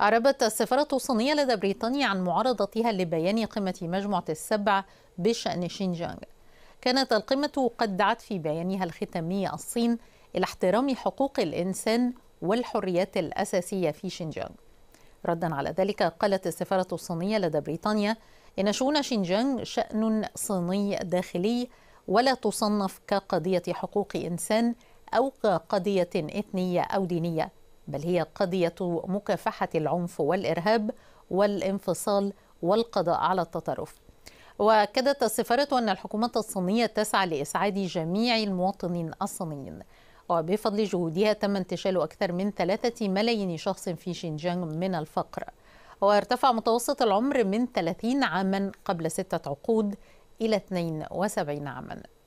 أعربت السفارة الصينية لدى بريطانيا عن معارضتها لبيان قمة مجموعة السبع بشأن شينجيانغ كانت القمة قد دعت في بيانها الختامي الصين إلى احترام حقوق الإنسان والحريات الأساسية في شينجيانغ ردا على ذلك قالت السفارة الصينية لدى بريطانيا إن شؤون شينجيانغ شأن صيني داخلي ولا تصنف كقضية حقوق إنسان أو كقضية إثنية أو دينية بل هي قضية مكافحة العنف والإرهاب والانفصال والقضاء على التطرف وأكدت السفارة أن الحكومة الصينية تسعى لإسعاد جميع المواطنين الصينيين وبفضل جهودها تم انتشال أكثر من ثلاثة ملايين شخص في شينجيانغ من الفقر وارتفع متوسط العمر من 30 عاما قبل ستة عقود إلى 72 عاما